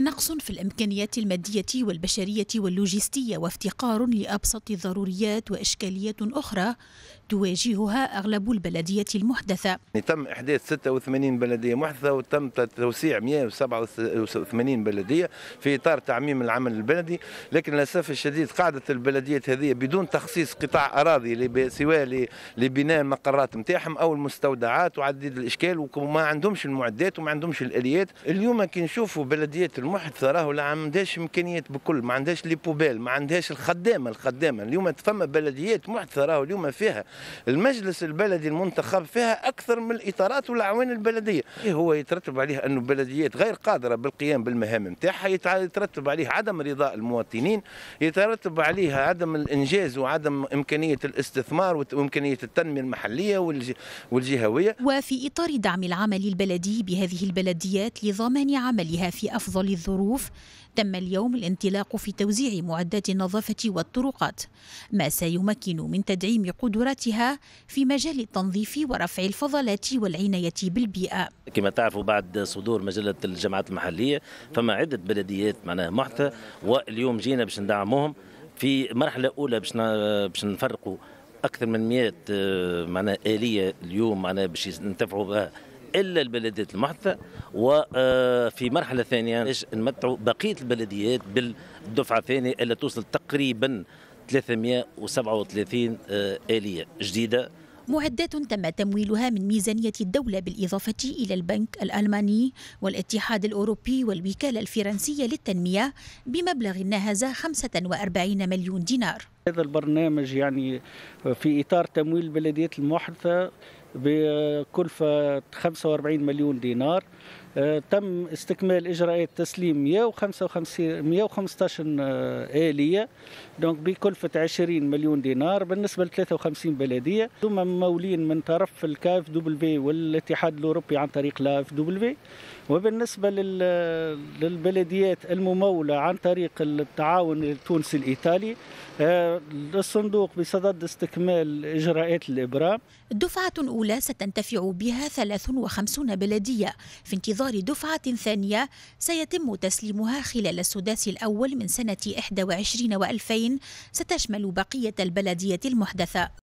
نقص في الامكانيات الماديه والبشريه واللوجستيه وافتقار لابسط الضروريات واشكاليات اخرى تواجهها اغلب البلديه المحدثه. يعني تم احداث 86 بلديه محدثه وتم توسيع 187 بلديه في اطار تعميم العمل البلدي، لكن للاسف الشديد قاعده البلديات هذه بدون تخصيص قطاع اراضي سواء لبناء المقرات نتاعهم او المستودعات وعديد الاشكال وما عندهمش المعدات وما عندهمش الاليات، اليوم كي نشوفوا بلديات المحدثه راهو لا عندهاش امكانيات بكل ما عندهاش لي بوبيل ما عندهاش الخدامه الخدامه اليوم فما بلديات محدثه راهو اليوم فيها المجلس البلدي المنتخب فيها اكثر من الاطارات والاعوان البلديه إيه هو يترتب عليه انه بلديات غير قادره بالقيام بالمهام نتاعها يترتب عليه عدم رضاء المواطنين يترتب عليها عدم الانجاز وعدم امكانيه الاستثمار وامكانيه التنميه المحليه والجهويه وفي اطار دعم العمل البلدي بهذه البلديات لضمان عملها في افضل الظروف تم اليوم الانطلاق في توزيع معدات النظافة والطرقات ما سيمكن من تدعيم قدراتها في مجال التنظيف ورفع الفضلات والعناية بالبيئة كما تعرفوا بعد صدور مجلة الجامعات المحلية فما عدة بلديات معناها محتة واليوم جينا باش ندعموهم في مرحلة أولى باش باش نفرقوا أكثر من 100 معناها آلية اليوم معناها باش ينتفعوا بها الا البلديات المحدثه وفي مرحله ثانيه باش نمتعوا بقيه البلديات بالدفعه الثانيه الا توصل تقريبا 337 آه، اليه جديده معدات تم تمويلها من ميزانية الدولة بالإضافة إلى البنك الألماني والاتحاد الأوروبي والوكالة الفرنسية للتنمية بمبلغ ناهز 45 مليون دينار هذا البرنامج يعني في إطار تمويل البلديات المحدثة بكلفة 45 مليون دينار آه، تم استكمال اجراءات تسليم 155 115 آه، اليه دونك بكلفه 20 مليون دينار بالنسبه ل 53 بلديه ثم ممولين من طرف الكاف دبليو والاتحاد الاوروبي عن طريق لاف دبليو وبالنسبه للبلديات المموله عن طريق التعاون التونسي الايطالي آه، الصندوق بصدد استكمال اجراءات الابرام دفعه اولى ستنتفع بها 53 بلديه في انتظار إصدار دفعة ثانية سيتم تسليمها خلال السداس الأول من سنة 21 و2000 ستشمل بقية البلدية المحدثة